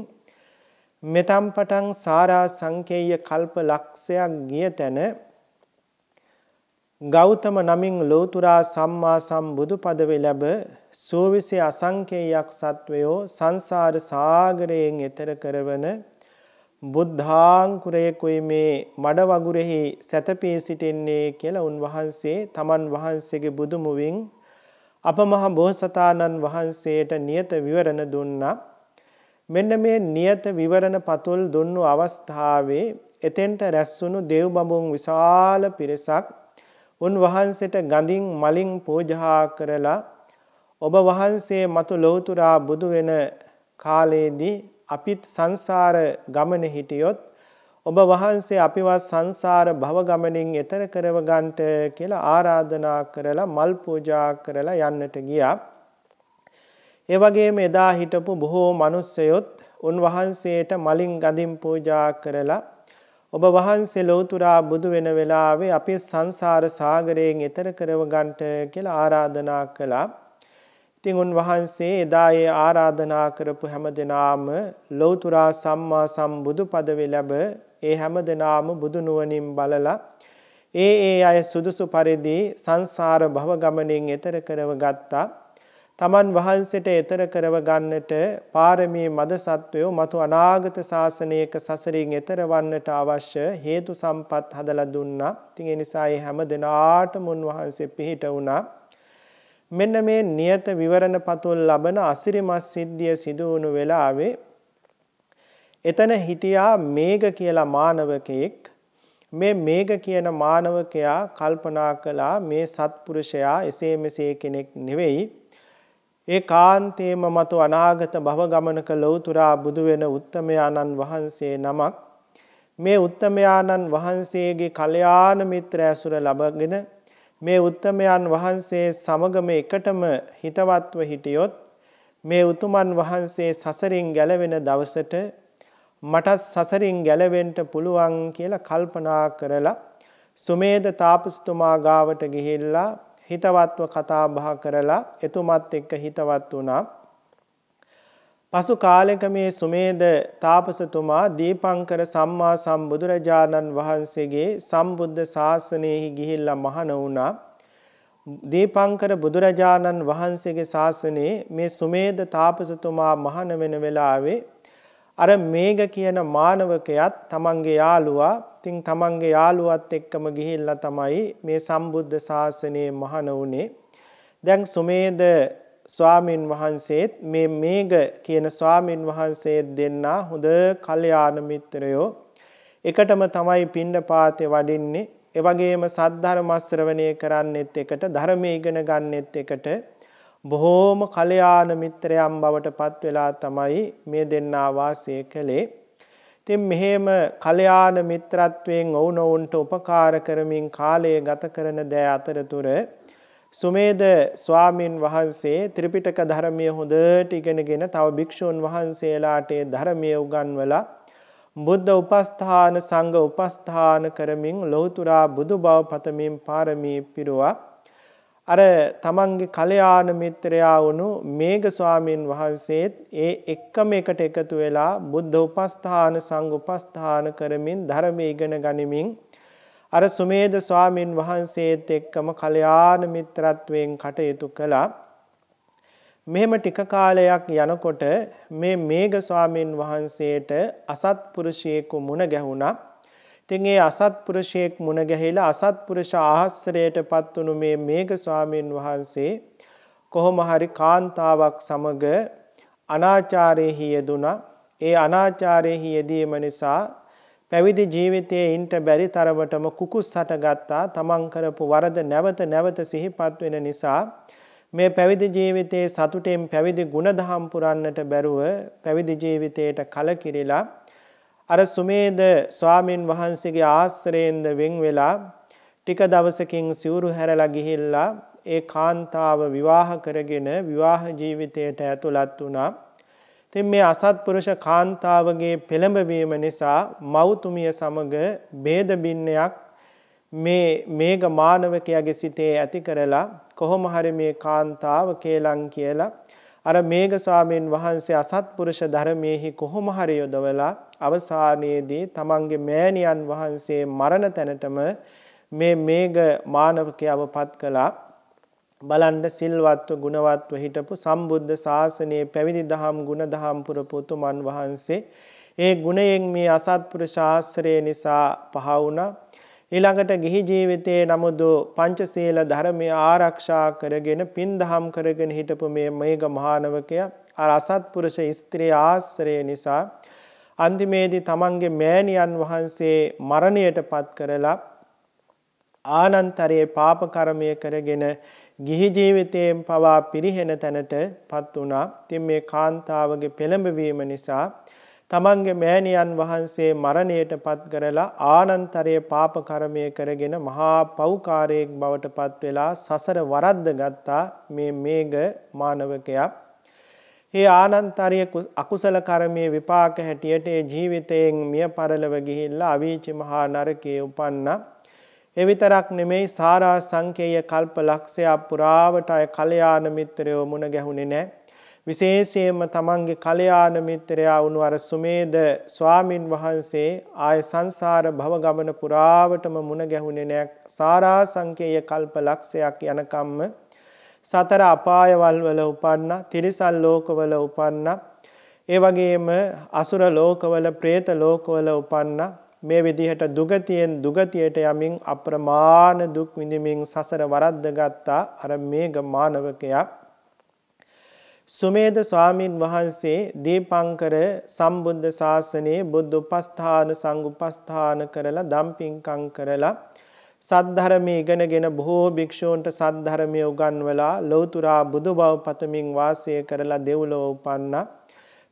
මෙතම් පටන් සාරා සංකේය කල්ප ලක්ෂයක් ගිය තැන ගෞතම නමින් ලෝතුරා සම්මා සම්බුදු පදවේ ලැබ සෝවිසි අසංකේයක් සත්වයෝ සංසාර සාගරයෙන් එතර කරවන බුද්ධාංකුරයෙකුයි මේ මඩ වගුරෙහි සැතපී සිටින්නේ කියලා උන්වහන්සේ තමන් වහන්සේගේ බුදුමුවින් අප මහ බෝසතාණන් වහන්සේට නියත විවරණ දුන්නා. මෙන්න මේ නියත විවරණ පතුල් දුන්නු අවස්ථාවේ එතෙන්ට රැස්සුණු දෙව් බඹුන් විශාල පිරිසක් උන්වහන්සේට ගඳින් මලින් පූජා කරලා ඔබ වහන්සේ මතු ලෞතුරා බුදු වෙන කාලයේදී අපිත් සංසාර ගමන හිටියොත් ඔබ වහන්සේ අපිවත් සංසාර භව ගමනින් එතර කරව ගන්නට කියලා ආරාධනා කරලා මල් පූජා කරලා යන්නට ගියා. ඒ වගේම එදා හිටපු බොහෝ මිනිස්සයොත් උන්වහන්සේට මලින් ගඳින් පූජා කරලා ඔබ වහන්සේ ලෞතුරා බුදු වෙන වෙලාවේ අපි සංසාර සාගරයෙන් එතර කරව ගන්නට කියලා ආරාධනා කළා. ඉතින් උන්වහන්සේ එදා ඒ ආරාධනා කරපු හැම දෙනාම ලෞතුරා සම්මා සම්බුදු පදවි ලැබ ඒ හැම දෙනාම බුදු නුවණින් බලලා ඒ ඒ අය සුදුසු පරිදි සංසාර භව ගමනෙන් එතර කරව ගත්තා. තමන් වහන්සේට එතර කරව ගන්නට පාරමී මද සත්වයෝ මතු අනාගත ශාසනයක සසරින් එතරවන්නට අවශ්‍ය හේතු සම්පත් හදලා දුන්නා. ඉතින් ඒ නිසා මේ හැම දෙනාටම උන්වහන්සේ පිහිට වුණා. මෙන්න මේ නියත විවරණ පතුල් ලබන අසිරිමත් සිද්ධිය සිදුවුණු වෙලාවේ එතන හිටියා මේග කියලා මානවකයෙක් මේ මේග කියන මානවකයා කල්පනා කළා මේ සත්පුරුෂයා එසේ මෙසේ කෙනෙක් නෙවෙයි ඒ කාන්තේම මතු අනාගත භව ගමනක ලෞතුරා බුදු වෙන උත්තමයාණන් වහන්සේ නමක් මේ උත්තමයාණන් වහන්සේගේ කල්යාණ මිත්‍ර ඇසුර ලබගෙන මේ උත්තමයන් වහන්සේ සමගම එකටම හිතවත්ව හිටියොත් මේ උතුමන් වහන්සේ සසරින් ගැලවෙන දවසට මටත් සසරින් ගැලවෙන්ට පුළුවන් කියලා කල්පනා කරලා සුමේද තාපස්තුමා ගාවට ගිහිල්ලා හිතවත්ව කතා බහ කරලා එතුමත් එක්ක හිතවත් වුණා පසු කාලෙක මේ සුමේද තාපසතුමා දීපංකර සම්මා සම්බුදුරජාණන් වහන්සේගේ සම්බුද්ධ ශාසනයෙහි ගිහිල්ලා මහන වුණා. දීපංකර බුදුරජාණන් වහන්සේගේ ශාසනයේ මේ සුමේද තාපසතුමා මහන වෙන වෙලාවේ අර මේග කියන මානවකයත් තමන්ගේ යාළුවා තින් තමන්ගේ යාළුවත් එක්කම ගිහිල්ලා තමයි මේ සම්බුද්ධ ශාසනයේ මහන වුණේ. දැන් සුමේද ස්වාමින් වහන්සේත් මේ මේග කියන ස්වාමින් වහන්සේත් දෙන්නා හොඳ කල්යාණ මිත්‍රයෝ එකටම තමයි පිණ්ඩපාතේ වඩින්නේ ඒ වගේම සද්ධර්ම ශ්‍රවණය කරන්නෙත් එකට ධර්ම ඉගෙන ගන්නෙත් එකට බොහෝම කල්යාණ මිත්‍රයන් බවට පත් වෙලා තමයි මේ දෙන්නා වාසය කළේ ඉතින් මෙහෙම කල්යාණ මිත්‍රත්වයෙන් ඔවුනොවුන්ට උපකාර කරමින් කාලය ගත කරන දෑ අතරතුර සුමේද ස්වාමින් වහන්සේ ත්‍රිපිටක ධර්මය හොඳට ඉගෙනගෙන තව භික්ෂූන් වහන්සේලාට ධර්මය උගන්වලා බුද්ධ උපස්ථාන සංඝ උපස්ථාන කරමින් ලෞතුරා බුදු බව පතමින් පාරමී පිරුවා අර තමන්ගේ කල්යාණ මිත්‍රයා වුණු මේඝ ස්වාමීන් වහන්සේත් ඒ එක්කම එකට එකතු වෙලා බුද්ධ උපස්ථාන සංඝ උපස්ථාන කරමින් ධර්මයේ ඉගෙන ගනිමින් අර සුමේද ස්වාමින් වහන්සේත් එක්කම කල්යාණ මිත්‍රත්වයෙන් කටයුතු කළා. මෙහෙම ටික කාලයක් යනකොට මේ මේඝ ස්වාමින් වහන්සේට අසත්පුරුෂයෙකු මුණ ගැහුණා. ඉතින් ඒ අසත්පුරුෂයෙක් මුණ ගැහිලා අසත්පුරුෂ ආහස්රයටපත් වුණු මේ මේඝ ස්වාමින් වහන්සේ කොහොම හරි කාන්තාවක් සමග අනාචාරයේ යෙදුණා. ඒ අනාචාරයේ යෙදීම නිසා පැවිදි ජීවිතයේ ඉන්ට බැරි තරමටම කුකුස් සටගත්තා තමන් කරපු වරද නැවත නැවත සිහිපත් වෙන නිසා මේ පැවිදි ජීවිතයේ සතුටෙන් පැවිදි ගුණදහම් පුරන්නට බැරුව පැවිදි ජීවිතයට කලකිරිලා අර සුමේද ස්වාමින් වහන්සේගේ ආශ්‍රයෙන්ද වෙන් වෙලා ටික දවසකින් සිවුරු හැරලා ගිහිල්ලා ඒ කාන්තාව විවාහ කරගෙන විවාහ ජීවිතයට ඇතුළත් වුණා තින් මේ අසත්පුරුෂ කාන්තාවගේ පෙළඹවීම නිසා මෞතුමිය සමග බේදබින්නයක් මේ මේග මානවකයාගේ සිතේ ඇති කරලා කොහොම හරි මේ කාන්තාව කේලං කියලා අර මේග ස්වාමීන් වහන්සේ අසත්පුරුෂ ධර්මයෙහි කොහොම හරි යොදවලා අවසානයේදී තමන්ගේ මෑණියන් වහන්සේ මරණ තැනටම මේ මේග මානවකයව පත් කළා බලන්න සිල්වත්ව ගුණවත්ව හිටපු සම්බුද්ධ ශාසනයේ පැවිදි දහම් ගුණ දහම් පුරපුතුමන් වහන්සේ ඒ ගුණයෙන් මේ අසත්පුර ශාස්ත්‍රය නිසා පහ වුණා ඊළඟට ගිහි ජීවිතයේ නමුදු පංචශීල ධර්මය ආරක්ෂා කරගෙන පින් දහම් කරගෙන හිටපු මේ මේඝ මහානවකයා අර අසත්පුරුෂ ස්ත්‍රී ආශ්‍රය නිසා අන්තිමේදී තමන්ගේ මෑණියන් වහන්සේ මරණයට පත් කරලා ආනන්තරයේ පාප කර්මය කරගෙන ගිහි ජීවිතයෙන් පවා පිරිහෙන තැනට පත් වුණා. ඉතින් මේ කාන්තාවගේ පෙළඹවීම නිසා තමන්ගේ මෑණියන් වහන්සේ මරණයට පත් කරලා ආනන්තරයේ පාප කර්මය කරගෙන මහා පෞකාරයෙක් බවට පත් වෙලා සසර වරද්ද ගත්තා මේ මේඝ මානවකයා. ඒ ආනන්තරයේ අකුසල කර්මයේ විපාක හැටියට ඒ ජීවිතයෙන් මිය පරලව ගිහිල්ලා අවීච මහා නරකයේ උපන්නා. එවිතරක් නෙමෙයි සාරා සංකේය කල්ප ලක්ෂයක් පුරාවට අය කල්යාණ මිත්‍රයෝ මුණ ගැහුණේ නැහැ. විශේෂයෙන්ම තමන්ගේ කල්යාණ මිත්‍රයා වුණු අර සුමේද ස්වාමින් වහන්සේ ආය සංසාර භව ගමන පුරාවටම මුණ ගැහුණේ නැහැ. සාරා සංකේය කල්ප ලක්ෂයක් යනකම්ම සතර අපායවල වල උපන්න, තිරිසන් ලෝකවල උපන්න, ඒ වගේම අසුර ලෝකවල, പ്രേත ලෝකවල උපන්න මේ විදිහට දුගතියෙන් දුගතියට යමින් අප්‍රමාණ දුක් විඳමින් සසර වරද්ද ගත්තා අර මේඝ මානවකයා සුමේද ස්වාමින් වහන්සේ දීපංකර සම්බුද්ධ ශාසනයේ බුද්ධ උපස්ථාන සංඝ උපස්ථාන කරලා දම්පින්කම් කරලා සද්ධර්මයේ ඉගෙනගෙන බොහෝ භික්ෂූන්ට සද්ධර්මය උගන්වලා ලෞතුරා බුදු බව පතමින් වාසය කරලා දෙව්ලොව උපන්නා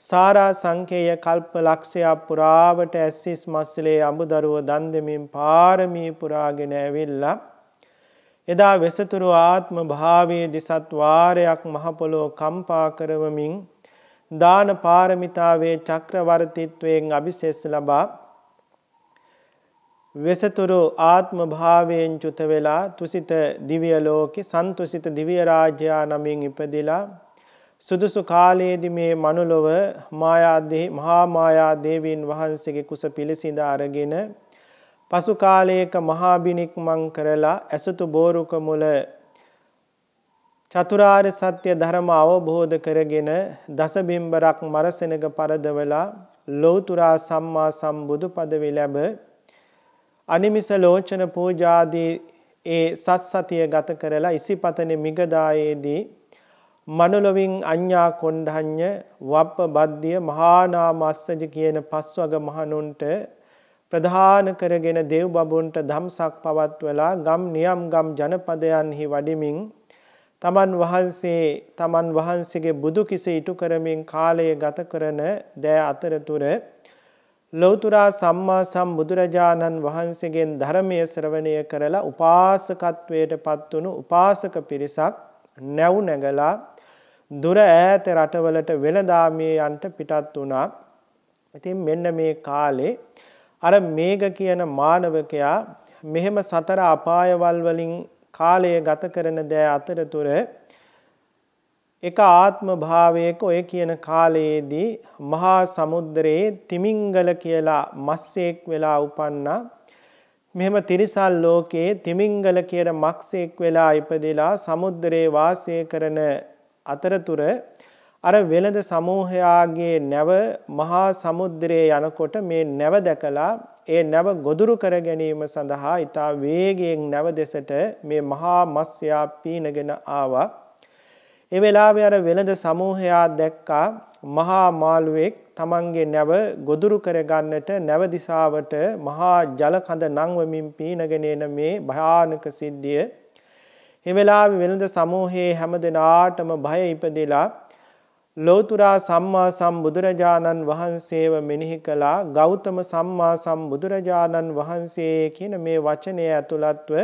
සාරා සංකේය කල්ප ලක්ෂයක් පුරාවට ඇස්සිස් මස්සලේ අඹදරුව දන් දෙමින් පාරමී පුරාගෙන ඇවිල්ලා එදා වෙසතුරු ආත්ම භාවයේ දිසත් වාරයක් මහ පොළොව කම්පා කරවමින් දාන පාරමිතාවේ චක්‍රවර්තිත්වයෙන් අභිශේෂ ලබා වෙසතුරු ආත්ම භාවයෙන් චුත වෙලා තුසිත දිව්‍ය ලෝකේ සන්තුසිත දිව්‍ය රාජ්‍යා නමින් ඉපදිලා සුදුසු කාලයේදී මේ මනුලොව මායාදේ මහා මායා දේවීන් වහන්සේගේ කුස පිළිසිඳ අරගෙන පසු කාලයක මහා බිනික් මං කරලා ඇසතු බෝරුක මුල චතුරාර්ය සත්‍ය ධර්ම අවබෝධ කරගෙන දසබිම්බරක් මරසෙනග පරදවලා ලෞතුරා සම්මා සම්බුදු පදවි ලැබ අනිමිස ලෝචන පූජාදී ඒ සස්සතිය ගත කරලා ඉසිපතනේ මිගදායේදී මනුලොවින් අඤ්ඤා කොණ්ඩඤ්ඤ වප්ප බද්ධිය මහානාමස්සජ කියන පස්වග මහණුන්ට ප්‍රධාන කරගෙන දේව් බඹුන්ට ධම්සක් පවත්වලා ගම් නියම් ගම් ජනපදයන්හි වඩිමින් තමන් වහන්සේ තමන් වහන්සේගේ බුදු කිසේ ඉටු කරමින් කාලය ගත කරන දෑ අතරතුර ලෞතුරා සම්මා සම්බුදුරජාණන් වහන්සේගෙන් ධර්මය ශ්‍රවණය කරලා උපාසකත්වයට පත්වුණු උපාසක පිරිසක් නැව් නැගලා දුර ඈත රටවලට වෙළදාමියයන්ට පිටත් වුණා. ඉතින් මෙන්න මේ කාලේ අර මේග කියන මානවකයා මෙහෙම සතර අපායවල් වලින් කාලය ගත කරන දෑ අතරතුර එක ආත්ම භාවයක ඔය කියන කාලයේදී මහා සමුද්‍රයේ තිමිංගල කියලා මස්සෙක් වෙලා උපන්නා මෙහෙම තිරිසල් ලෝකයේ තිමිංගල කියන මක්සෙක් වෙලා ඉපදිලා සමුද්‍රයේ වාසය කරන අතරතුර අර වෙළඳ සමූහයාගේ නැව මහා සමුද්‍රයේ යනකොට මේ නැව දැකලා ඒ නැව ගොදුරු කර ගැනීම සඳහා ඉතා වේගයෙන් නැව දෙසට මේ මහා මස්යා පීනගෙන ආවා. ඒ වෙලාවේ අර වෙළඳ සමූහයා දැක්කා මහා මාළුවෙක් තමන්ගේ නැව ගොදුරු කරගන්නට නැව දිසාවට මහා ජල කඳ නංවමින් පීනගෙන එන මේ භයානක සිද්ධිය හිවෙලාව වෙළඳ සමූහයේ හැම දෙනාටම භය ඉපදිලා ලෝතුරා සම්මා සම්බුදුරජාණන් වහන්සේව මෙනෙහි කළා ගෞතම සම්මා සම්බුදුරජාණන් වහන්සේ කියන මේ වචනය ඇතුළත්ව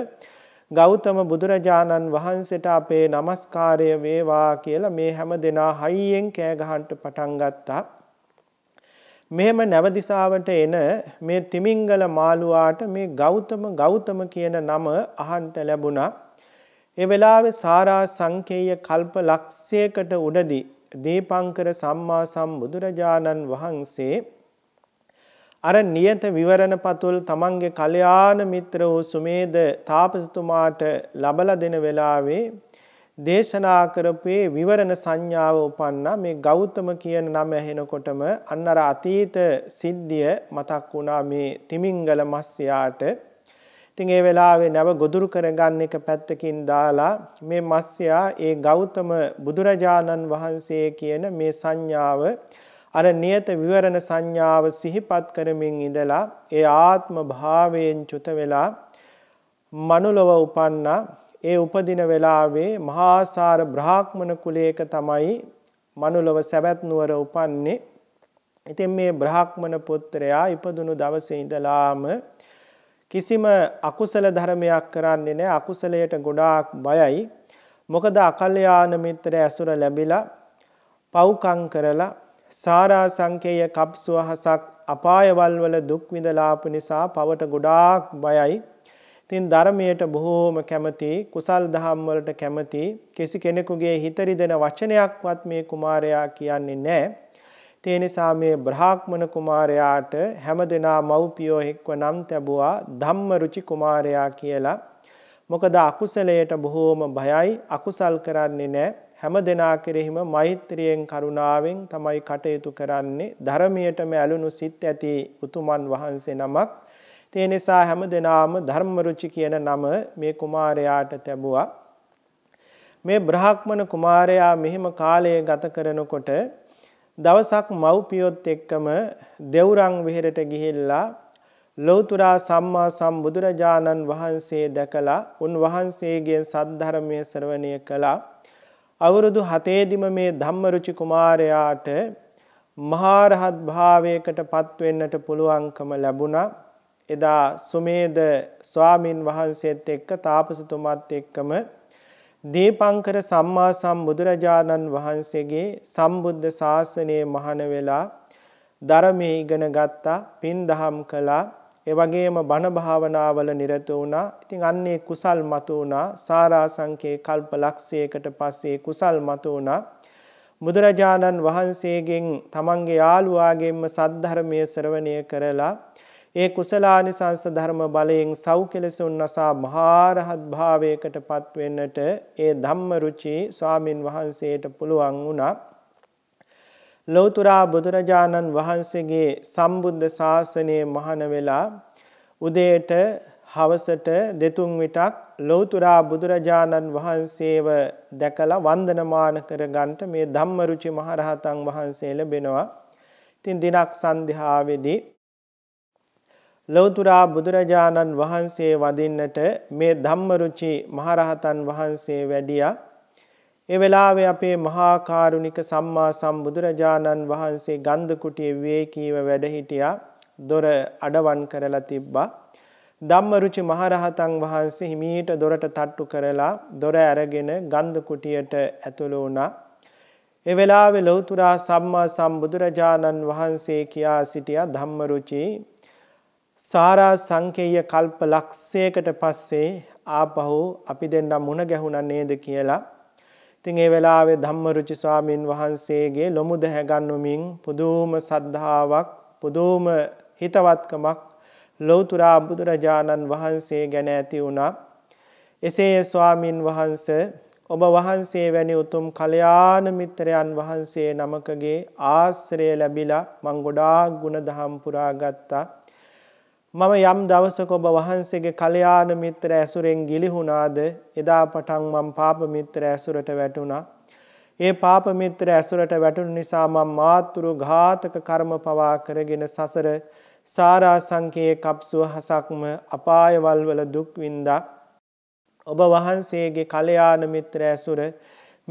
ගෞතම බුදුරජාණන් වහන්සේට අපේ নমස්කාරය වේවා කියලා මේ හැම දෙනා හයියෙන් කෑ ගහන්න පටන් ගත්තා. මෙහෙම නැවදිසාවට එන මේ තිමිංගල මාළුවාට මේ ගෞතම ගෞතම කියන නම අහන්ට ලැබුණා. ඒ වෙලාවේ සාරා සංකේය කල්ප ලක්ෂයකට උඩදී දීපංකර සම්මා සම්බුදුරජාණන් වහන්සේ අර නියත විවරණ පතුල් තමන්ගේ කල්යාණ මිත්‍ර වූ සුමේද තාපසතුමාට ලබලා දෙන වෙලාවේ දේශනා කරපේ විවරණ සංඥාව උපන්නා මේ ගෞතම කියන නම ඇහෙනකොටම අන්නර අතීත සිද්ධිය මතක් වුණා මේ තිමිංගල මස්යාට ඉතින් ඒ වෙලාවේ නැව ගොදුරු කරගන්න එක පැත්තකින් දාලා මේ මස්යා ඒ ගෞතම බුදුරජාණන් වහන්සේ කියන මේ සංඥාව අර නියත විවරණ සංඥාව සිහිපත් කරමින් ඉඳලා ඒ ආත්ම භාවයෙන් චුත වෙලා මනුලොව උපන්නා ඒ උපදින වෙලාවේ මහාසාර බ්‍රාහ්මණ කුලයක තමයි මනුලොව සැවැත් නුවර උපන්නේ. ඉතින් මේ බ්‍රාහ්මණ පුත්‍රයා ඉපදුණු දවසේ ඉඳලාම කිසිම අකුසල ධර්මයක් කරන්නේ නෑ අකුසලයට ගොඩාක් බයයි මොකද අකල්යාන මිත්‍ර ඇසුර ලැබිලා පව්කම් කරලා සාරා සංකේය කප්සුවහසක් අපායවල් වල දුක් විඳලාපු නිසා පවට ගොඩාක් බයයි ඉතින් ධර්මයට බොහෝම කැමති කුසල් දහම් වලට කැමති කිසි කෙනෙකුගේ හිත රිදෙන වචනයක්වත් මේ කුමාරයා කියන්නේ නැහැ ඒ නිසා මේ බ්‍රහ්මණ කුමාරයාට හැමදෙනා මව්පියෝ එක්ව නම් තැබුවා ධම්මරුචි කුමාරයා කියලා. මොකද අකුසලයට බොහෝම බයයි අකුසල් කරන්නේ නැහැ. හැමදෙනා කෙරෙහිම මෛත්‍රියෙන් කරුණාවෙන් තමයි කටයුතු කරන්නේ. ධර්මයටම ඇලුණු සිත් ඇති උතුමන් වහන්සේ නමක්. ඒ නිසා හැමදෙනාම ධර්මරුචි කියන නම මේ කුමාරයාට තැබුවා. මේ බ්‍රහ්මණ කුමාරයා මෙහෙම කාලය ගත කරනකොට දවසක් මව්පියොත් එක්කම දෙවුරං විහෙරට ගිහිල්ලා ලෞතුරා සම්මා සම්බුදුරජාණන් වහන්සේ දැකලා උන්වහන්සේගේ සද්ධර්මය ශ්‍රවණය කළා. අවුරුදු හතේදිම මේ ධම්මරුචි කුමාරයාට මහාරහත් භාවයකට පත්වෙන්නට පුළුවන්කම ලැබුණා. එදා සුමේද ස්වාමින් වහන්සේත් එක්ක තාපසතුමත් එක්කම දීපංකර සම්මා සම්බුදුරජාණන් වහන්සේගේ සම්බුද්ධ ශාසනය මහන වෙලා ධර්මයේ ඉගෙන ගත්තා, පින් දහම් කළා, ඒ වගේම බණ භාවනාවල නිරත වුණා. ඉතින් අන්නේ කුසල් මතු වුණා. සාරාංශකේ කල්ප ලක්ෂයකට පස්සේ කුසල් මතු වුණා. බුදුරජාණන් වහන්සේගෙන් තමන්ගේ යාළුවාගෙන්ම සද්ධර්මයේ ශ්‍රවණය කරලා ඒ කුසලානිසංස ධර්ම බලයෙන් සව් කෙලෙසුන් නසා මහරහත් භාවයකට පත්වෙන්නට ඒ ධම්ම රුචි ස්වාමින් වහන්සේට පුළුවන් වුණා. ලෞතුරා බුදුරජාණන් වහන්සේගේ සම්බුද්ධ ශාසනයේ මහන වෙලා උදේට හවසට දෙතුන් විටක් ලෞතුරා බුදුරජාණන් වහන්සේව දැකලා වන්දනමාන කරගන්ට මේ ධම්මරුචි මහරහතන් වහන්සේ ලැබෙනවා. ඉතින් දිනක් සන්ධ්‍යාවේදී ලෞතුරා බුදුරජාණන් වහන්සේ වඳින්නට මේ ධම්මරුචි මහරහතන් වහන්සේ වැඩියා. ඒ වෙලාවේ අපේ මහා කාරුණික සම්මා සම්බුදුරජාණන් වහන්සේ ගන්ධ කුටියේ විවේකීව වැඩ හිටියා. දොර අඩවන් කරලා තිබ්බා. ධම්මරුචි මහරහතන් වහන්සේ හිමීට දොරට තට්ටු කරලා දොර ඇරගෙන ගන්ධ කුටියට ඇතුළු වුණා. ඒ වෙලාවේ ලෞතුරා සම්මා සම්බුදුරජාණන් වහන්සේ කියා සිටියා ධම්මරුචි සාරා සංකේය කල්ප ලක්ෂයකට පස්සේ ආපහු අපි දෙන්නම් මුණ ගැහුණා නේද කියලා. ඉතින් ඒ වෙලාවේ ධම්මරුචි ස්වාමින් වහන්සේගේ ලොමු දැහැගන්නුමින් පුදුම සද්ධාාවක් පුදුම හිතවත්කමක් ලෞතුරා බුදුරජාණන් වහන්සේ ගැන ඇති වුණා. එසේ ස්වාමින් වහන්ස ඔබ වහන්සේ වැනි උතුම් කල්යාණ මිත්‍රයන් වහන්සේ නමකගේ ආශ්‍රය ලැබිලා මං ගොඩාක් ගුණ දහම් පුරා ගත්තා. මම යම් දවසක ඔබ වහන්සේගේ කල්යාණ මිත්‍ර ඇසුරෙන් ගිලිහුණාද එදා පටන් මම පාප මිත්‍ර ඇසුරට වැටුණා. ඒ පාප මිත්‍ර ඇසුරට වැටුණු නිසා මම මාතුරු ඝාතක කර්ම පවා කරගෙන සසර සාරා සංකේ කප්සුව හසක්ම අපායවල් වල දුක් වින්දා ඔබ වහන්සේගේ කල්යාණ මිත්‍ර ඇසුර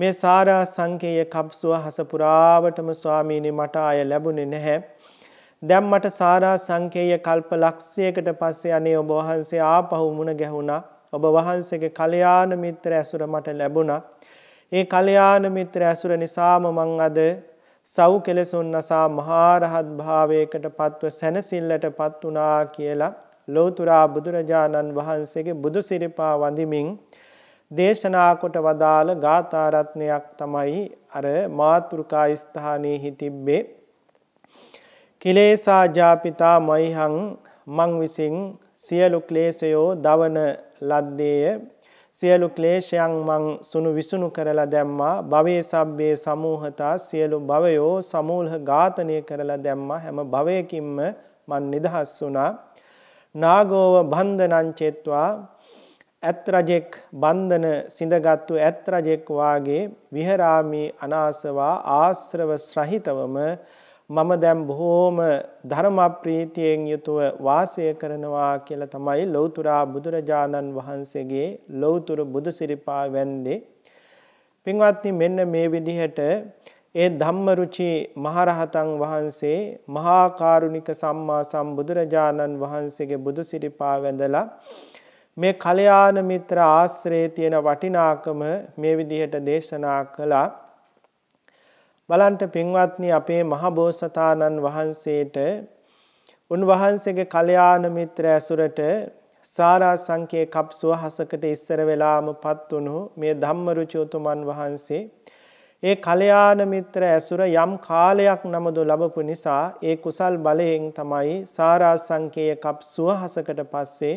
මේ සාරා සංකේය කප්සුව හස පුරාවටම ස්වාමීනි මට ආය ලැබුණේ නැහැ. දැන් මට සාරා සංකේය කල්ප ලක්ෂයකට පස්සේ අනේ ඔබ වහන්සේ ආපහු මුණ ගැහුණා. ඔබ වහන්සේගේ කල්යාණ මිත්‍ර ඇසුර මට ලැබුණා. ඒ කල්යාණ මිත්‍ර ඇසුර නිසාම මං අද සව් කෙලසුන් නසා මහා රහත් භාවයකට පත්ව සැනසෙල්ලට පත් වුණා කියලා ලෞතුරා බුදුරජාණන් වහන්සේගේ බුදු සිරිපා වඳිමින් දේශනා කොට වදාළ ගාථා රත්නයක් තමයි අර මාත්‍රුකා ස්ථානයේ හිතිබ්බේ කිලේසා ජාපිතා මයිහං මං විසින් සියලු ක්ලේශයෝ දවන ලද්දේය සියලු ක්ලේශයන් මං සුණු විසුණු කරලා දැම්මා භවයේ සබ්බේ සමූහතා සියලු භවයෝ සමූලහ ඝාතනය කරලා දැම්මා හැම භවයකින්ම මන් නිදහස් වුණා නාගෝව බන්ධනං චෙත්වා ඇත් රජෙක් බන්ධන සිඳගත්තු ඇත් රජෙක් වාගේ විහරාමි අනාසවා ආශ්‍රව සහිතවම මම දැම් බොහෝම ධර්මප්‍රීතියෙන් යුතුව වාසය කරනවා කියල තමයි ලොවතුරා බුදුරජාණන් වහන්සේගේ ලොවතුරු බුදුසිරිපා වැන්දේ. පින්වත්නි මෙන්න මේ විදිහට ඒ ධම්මරුචි මහරහතන් වහන්සේ මහාකාරුණික සම්මා සම්බුදුරජාණන් වහන්සේගේ බුදුසිරිපා වැඳලා මේ කලයාන මිත්‍ර ආශ්‍රයේ තියෙන වටිනාකම මේ විදිහට දේශනා කළා බලන්ට පින්වත්නි අපේ මහබෝසතාණන් වහන්සේට උන්වහන්සේගේ කල්යාණ මිත්‍ර ඇසුරට සාරා සංකේ කප්සුව හසකට ඉස්සර වෙලාම පත් වුණු මේ ධම්මරුචි උතුමන් වහන්සේ ඒ කල්යාණ මිත්‍ර ඇසුර යම් කාලයක් නමදු ලැබපු නිසා ඒ කුසල් බලයෙන් තමයි සාරා සංකේ කප්සුව හසකට පස්සේ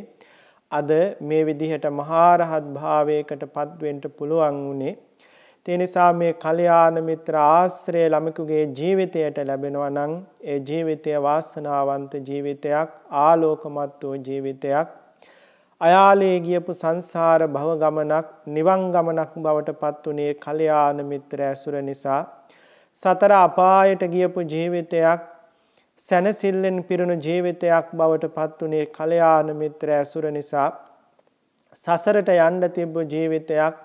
අද මේ විදිහට මහා රහත් භාවයකට පත්වෙන්න පුළුවන් උනේ ඒ නිසා මේ කල්යාණ මිත්‍ර ආශ්‍රය ළමෙකුගේ ජීවිතයට ලැබෙනවා නම් ඒ ජීවිතය වාසනාවන්ත ජීවිතයක් ආලෝකමත් වූ ජීවිතයක් අයාලේ ගියපු සංසාර භව ගමනක් නිවන් ගමනක් බවට පත් උනේ කල්යාණ මිත්‍ර ඇසුර නිසා සතර අපායට ගියපු ජීවිතයක් සැනසෙල්ලෙන් පිරුණු ජීවිතයක් බවට පත් උනේ කල්යාණ මිත්‍ර ඇසුර නිසා සසරට යන්න තිබ්බ ජීවිතයක්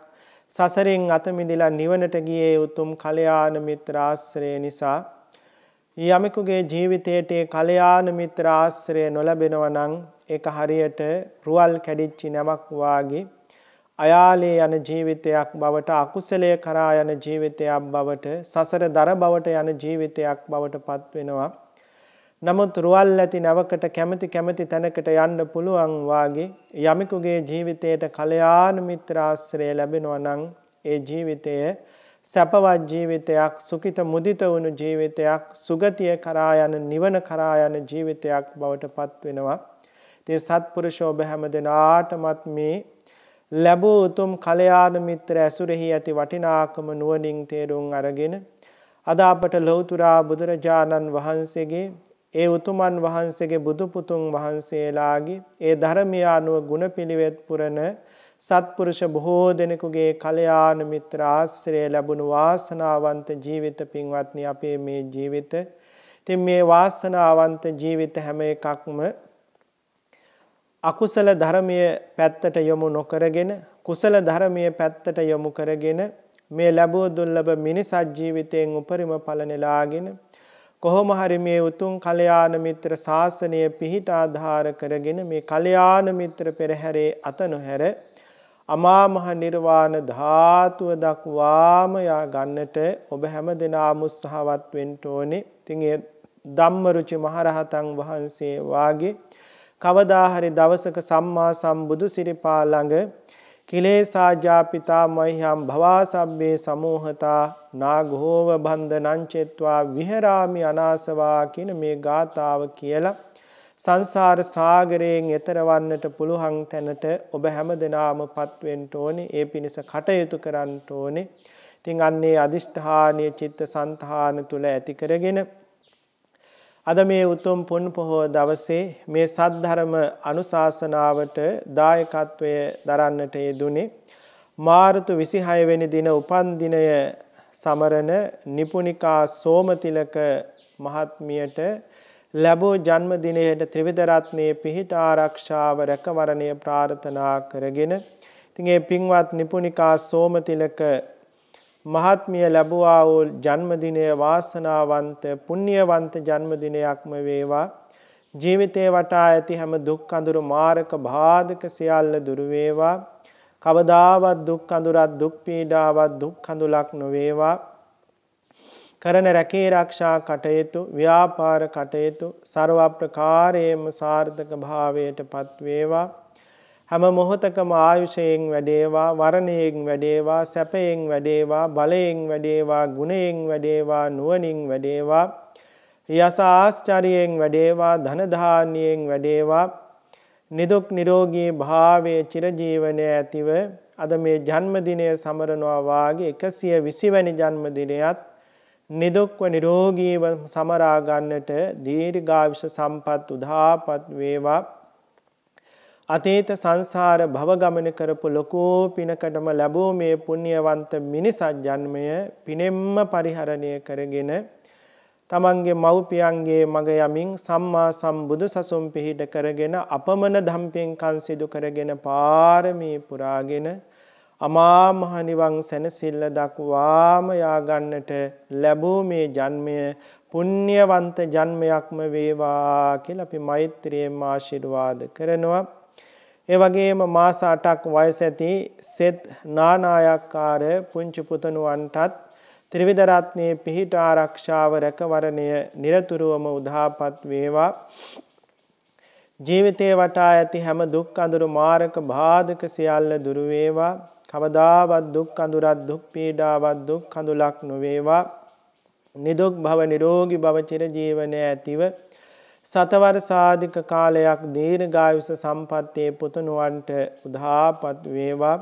සසරෙන් අත මිදලා නිවනට ගියේ උතුම් කල්යාණ මිත්‍ර ආශ්‍රය නිසා යමෙකුගේ ජීවිතයට කල්යාණ මිත්‍ර ආශ්‍රය නොලැබෙනවා නම් ඒක හරියට රුවල් කැඩිච්ච නමක් වාගේ අයාලේ යන ජීවිතයක් බවට අකුසලයේ කරා යන ජීවිතයක් බවට සසර දර බවට යන ජීවිතයක් බවට පත් වෙනවා නමුත් රුවල් ඇති නැවකට කැමති කැමති තැනකට යන්න පුළුවන් වාගේ යමෙකුගේ ජීවිතයට කල්යාණ මිත්‍ර ආශ්‍රය ලැබෙනවා නම් ඒ ජීවිතය සැපවත් ජීවිතයක් සුඛිත මුදිත වුණු ජීවිතයක් සුගතිය කරා යන නිවන කරා යන ජීවිතයක් බවට පත් වෙනවා. ඉතින් සත්පුරුෂෝ ඔබ හැම දෙනාටමත් මේ ලැබූ උතුම් කල්යාණ මිත්‍ර ඇසුරෙහි ඇති වටිනාකම නුවණින් තේරුම් අරගෙන අද අපට ලෞතුරා බුදුරජාණන් වහන්සේගේ ඒ උතුමන් වහන්සේගේ බුදු පුතුන් වහන්සේලාගේ ඒ ධර්මය අනුව ಗುಣපිලිවෙත් පුරන සත්පුරුෂ බොහෝ දෙනෙකුගේ කල්යාණ මිත්‍ර ආශ්‍රය ලැබුණු වාසනාවන්ත ජීවිත පින්වත්නි අපේ මේ ජීවිත. ඉතින් මේ වාසනාවන්ත ජීවිත හැම එකක්ම අකුසල ධර්මයේ පැත්තට යොමු නොකරගෙන කුසල ධර්මයේ පැත්තට යොමු කරගෙන මේ ලැබෝ දුර්ලභ මිනිසත් ජීවිතයෙන් උපරිම ඵල නෙලාගෙන කොහොම හරි මේ උතුම් කල්යාණ මිත්‍ර ශාසනය පිහිට ආධාර කරගෙන මේ කල්යාණ මිත්‍ර පෙරහැරේ අත නොහැර අමා මහ නිර්වාණ ධාතුව දක්වාම යා ගන්නට ඔබ හැම දිනම උත්සාහවත් වෙන්න ඕනේ. ඉතින් ඒ ධම්මරුචි මහරහතන් වහන්සේ වාගේ කවදා හරි දවසක සම්මා සම්බුදු සිරිපා ළඟ කිලේසාජාපිතා මයිහම් භවාසබ්බේ සමූහතා නාගහෝව බන්ධනංචෙත්වා විහරාමි අනාසවා කියන මේ ගාථාව කියලා සංසාර සාගරයෙන් එතරවන්නට පුළුහන් තැනට ඔබ හැම දෙනාම පත්වෙන්ට ඕනේ ඒ පිණිස කටයුතු කරන්නට ඕනේ. තින් අන්නේ අධිෂ්ඨානය චිත්ත සන්තාන තුළ ඇතිකරගෙන අද මේ උතුම් පුන් පොහෝ දවසේ මේ සද්ධර්ම අනුශාසනාවට දායකත්වය දරන්නට යෙදුනේ මාර්තු 26 වෙනි දින උපන් දිනය සමරන නිපුනිකා සෝමතිලක මහත්මියට ලැබූ ජන්මදිනයට ත්‍රිවිධ රත්නයේ පිහිට ආරක්ෂාව රැකවරණය ප්‍රාර්ථනා කරගෙන ඉතින් ඒ පින්වත් නිපුනිකා සෝමතිලක මහත්මිය ලැබුවා වූ ජන්මදිනය වාසනාවන්ත පුණ්‍යවන්ත ජන්මදිනයක්ම වේවා ජීවිතේ වටා ඇති හැම දුක් අඳුරු මාරක බාධක සියල්ල දුරු වේවා කවදාවත් දුක් අඳුරක් දුක් පීඩාවක් දුක් අඳුලක් නොවේවා කරන රැකේ ආරක්ෂා කටයුතු ව්‍යාපාර කටයුතු ਸਰව ප්‍රකාරයෙන්ම සාර්ථක භාවයට පත් වේවා හැම මොහොතකම ආයුෂයෙන් වැඩේවා වරණයෙන් වැඩේවා සැපයෙන් වැඩේවා බලයෙන් වැඩේවා ගුණයෙන් වැඩේවා නුවණින් වැඩේවා යස ආශ්චර්යයෙන් වැඩේවා ධන ධාන්‍යයෙන් වැඩේවා නිදුක් නිරෝගී භාවයේ චිරජීවනයේ ඇතිව අද මේ ජන්මදිනය සමරනවා වාගේ 120 වැනි ජන්මදිනයත් නිදුක්ව නිරෝගීව සමරා ගන්නට දීර්ඝායුෂ සම්පත් උදාපත් වේවා අතීත සංසාර භවගමන කරපු ලොකෝ පිනකටම ලැබූ මේ පුණ්‍යවන්ත මිනිසත් ජන්මය පිනෙම්ම පරිහරණය කරගෙන තමන්ගේ මව්පියන්ගේ මග යමින් සම්මා සම්බුදු සසුන් පිහිට කරගෙන අපමණ ධම්පෙන් කන් සිදු කරගෙන පාරමී පුරාගෙන අමා මහ නිවන් සැනසෙල්ල දක්වාම යා ගන්නට ලැබූ මේ ජන්මය පුණ්‍යවන්ත ජන්මයක්ම වේවා කියලා අපි මෛත්‍රියෙන් ආශිර්වාද කරනවා ඒ වගේම මාස 8ක් වයස ඇති සෙත් නානායක්කාර පුංචි පුතණුවන්ටත් ත්‍රිවිධ රත්නයේ පිහිට ආරක්ෂාව රැකවරණය নিরතුරුවම උදාපත් වේවා ජීවිතේ වටා ඇති හැම දුක් අඳුරු මාරක බාධක සියල්ල දුරු වේවා කවදාවත් දුක් අඳුරක් දුක් පීඩාවක් දුක් කඳුලක් නොවේවා නිදුක් භව නිරෝගී භව චිර ජීවනයේ ඇතිව සතවර සාධික කාලයක් දීර්ඝායුෂ සම්පත්තේ පුතුණුවන්ට උදාපත් වේවා.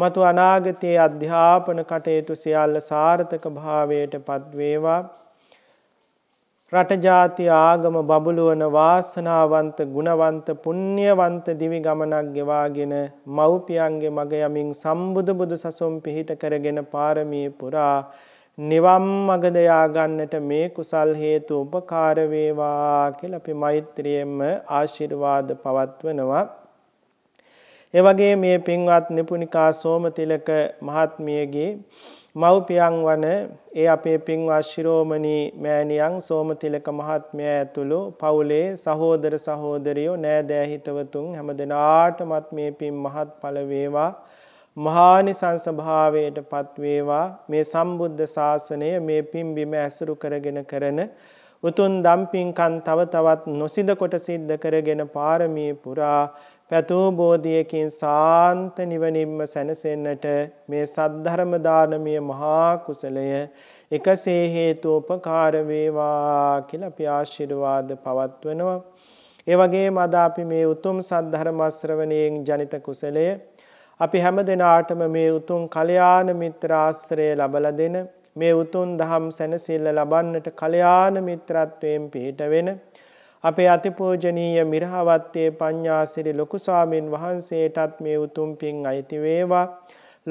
මතු අනාගතයේ අධ්‍යාපන කටයුතු සියල්ල සාර්ථක භාවයට පත් වේවා. රට ජාති ආගම බබළුවන වාසනාවන්ත ගුණවන්ත පුණ්‍යවන්ත දිවි ගමනක් ගෙවාගෙන මව්පියන්ගේ මග යමින් සම්බුදු බුදු සසුන් පිහිට කරගෙන පාරමී පුරා නිවම් මග දයා ගන්නට මේ කුසල් හේතු උපකාර වේවා කියලා අපි මෛත්‍රියෙන්ම ආශිර්වාද පවත්වනවා. ඒ වගේ මේ පින්වත් නිපුනිකා සෝමතිලක මහත්මියගේ මව්පියන් වන ඒ අපේ පින්වත් ශිරෝමණී මෑණියන් සෝමතිලක මහත්මයා ඇතුළු පවුලේ සහෝදර සහෝදරියෝ නෑදෑ හිතවතුන් හැමදෙනාටමත් මේ පින් මහත් ඵල වේවා මහානිසංස භාවයට පත්වේවා මේ සම්බුද්ධ ශාසනය මේ පිම්බිම ඇසුරු කරගෙන කරන උතුන් දම්පින්කන් තව තවත් නොසිද කොට සිද්ධ කරගෙන පාරමී පුරා පැතුූබෝධියකින් සාන්ත නිවනින්ම සැනසෙන්නට මේ සද්ධර්මදානමය මහාකුසලය එකසේ හේතුූපකාරවේවා කියල ප්‍යාශිරවාද පවත්වනවා. ඒවගේ මදාපි මේ උතුම් සද්ධර්මස්්‍රවනයෙන් ජනිත කුසලය අපි හැම දෙනාටම මේ උතුම් කල්යාණ මිත්‍ර ආශ්‍රය ලබලා දෙන මේ උතුම් දහම් සැනසෙල්ල ලබන්නට කල්යාණ මිත්‍රත්වයෙන් පිහිට වෙන අපේ අතිපූජනීය මිරහවත්තේ පඤ්ඤාසිරි ලොකු ස්වාමින් වහන්සේටත් මේ උතුම් පින් අයිති වේවා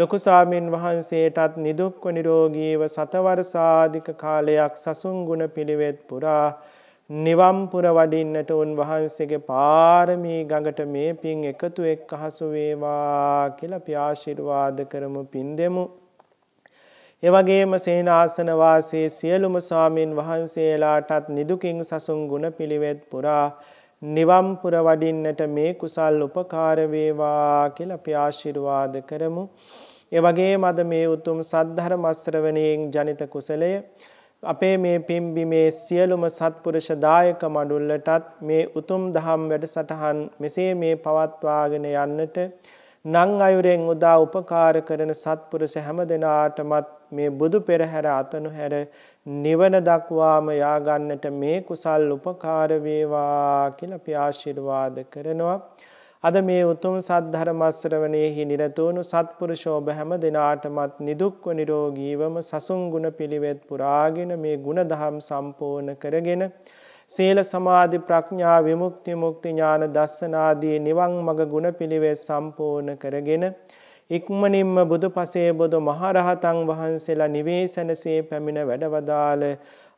ලොකු ස්වාමින් වහන්සේටත් නිදුක්ව නිරෝගීව සතවර සාධික කාලයක් සසුන් ගුණ පිළිවෙත් පුරා නිවම්පුර වඩින්නට උන්වහන්සේගේ පාරමී ගඟට මේ පින් එකතු එක් අහසු වේවා කියලා ප්‍යාශිර්වාද කරමු පින් දෙමු. එවගේම සේනාසන වාසී සියලුම ස්වාමින් වහන්සේලාටත් නිදුකින් සසුන් ගුණ පිළිවෙත් පුරා නිවම්පුර වඩින්නට මේ කුසල් උපකාර වේවා කියලා ප්‍යාශිර්වාද කරමු. එවගේ මද මේ උතුම් සද්ධර්ම ශ්‍රවණයෙන් ජනිත කුසලය අපේ මේ පිම්බි මේ සියලුම සත්පුරුෂ දායක මඩුල්ලටත් මේ උතුම් දහම් වැඩසටහන් මෙසේ මේ පවත්වාගෙන යන්නට නං අයුරෙන් උදා උපකාර කරන සත්පුරුෂ හැම දෙනාටමත් මේ බුදු පෙරහැර අතනු හැර නිවන දක්වාම යාගන්නට මේ කුසල් උපකාර වේවා කියලා අපි ආශිර්වාද කරනවා. අද මේ උතුම් සද්ධර්මස්සරවණයෙහි නිරතවුණු සත්පුරුෂෝභ හැම දෙනාටමත් නිදුක්ව නිරෝගීවම සසුන් ගුණ පිළිවෙත් පුරාගෙන මේ ගුණදහම් සම්පූර්ණ කරගෙන සීල සමාධි ප්‍රඥා විමුක්ති මුක්ති ඥාන දස්සනාදී නිවන් මඟ ගුණ පිළිවෙත් සම්පූර්ණ කරගෙන ඉක්මනින්ම බුදුපසේ බුදු මහරහතන් වහන්සේලා නිවේසනසේ පැමිණ වැඩවදාළ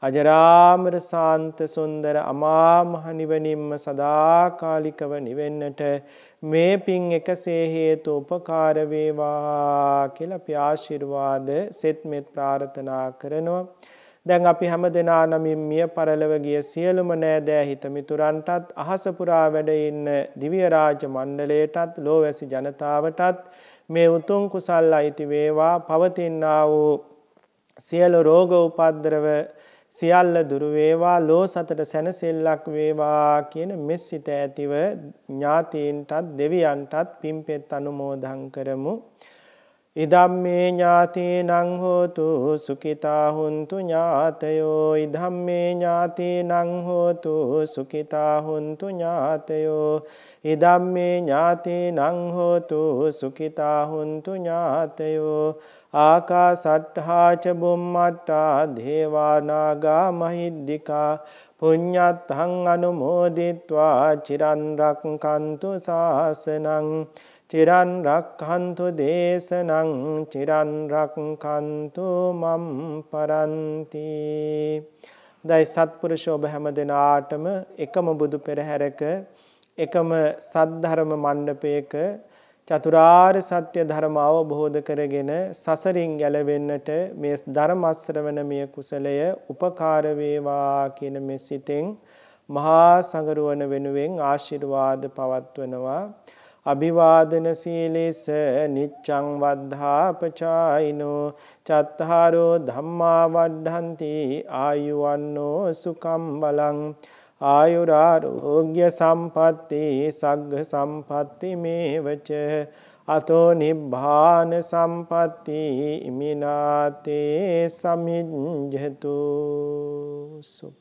අජරාමර සාන්ත සුන්දර අමාමහ නිවනින්ම සදාකාලිකව නිවෙන්නට මේ පින් එකසේ හේතු උපකාර වේවා කියලා අපි ආශිර්වාද සෙත් මෙත් ප්‍රාර්ථනා කරනවා. දැන් අපි හැම දෙනා නමින් මිය පරලව ගිය සියලුම නෑදෑ හිත මිතුරන්ටත් අහස පුරා වැඩ ඉන්න දිව්‍ය රාජ මණ්ඩලයටත් ලෝවැසි ජනතාවටත් මේ උතුම් කුසල් අයිති වේවා පවතිනා වූ සියලු රෝග උපද්දරව සියල්ල දුරු වේවා ලෝ සතට සැනසෙල්ලක් වේවා කියන මෙසිත ඇතිව ඥාතීන්ටත් දෙවියන්ටත් පිම්පෙත් අනුමෝදන් කරමු ඉදම්මේ ඥාතීනං හෝතු සුඛිතා හුන්තු ඥාතයෝ ඉදම්මේ ඥාතීනං හෝතු සුඛිතා හුන්තු ඥාතයෝ ඉදම්මේ ඥාතිනං හෝතු සුඛිතා හුන්තු ඥාතයෝ ආකාසට්ඨාච බුම්මට්ටා දේවානාගා මහිද්దికා පුඤ්ඤත්හං අනුමෝදිත්වා චිරන් රක්칸තු සාසනං චිරන් රක්칸තු දේශනං චිරන් රක්칸තු මම් පරන්ති දයි සත්පුරුෂ ඔබ හැම දිනාටම එකම බුදු පෙරහැරක එකම සද්ධර්ම මණ්ඩපයක චතුරාර්ය සත්‍ය ධර්ම අවබෝධ කරගෙන සසරින් ගැලවෙන්නට මේ ධර්මස්රවණමය කුසලය උපකාර වේවා කියන මෙසිතෙන් මහා සංගරුවන වෙනුවෙන් ආශිර්වාද පවත්වනවා අභිවාදන සීලෙස නිච්ඡං වද්ධාපචායිනෝ චත්තාරෝ ධම්මා වඩ්ඩಂತಿ ආයුවන්නෝ සුකම් බලං आयुरारोग्य संपत्ति सग संपत्ति में वच अतो संपत्ति मिनाते समिंजतु सुख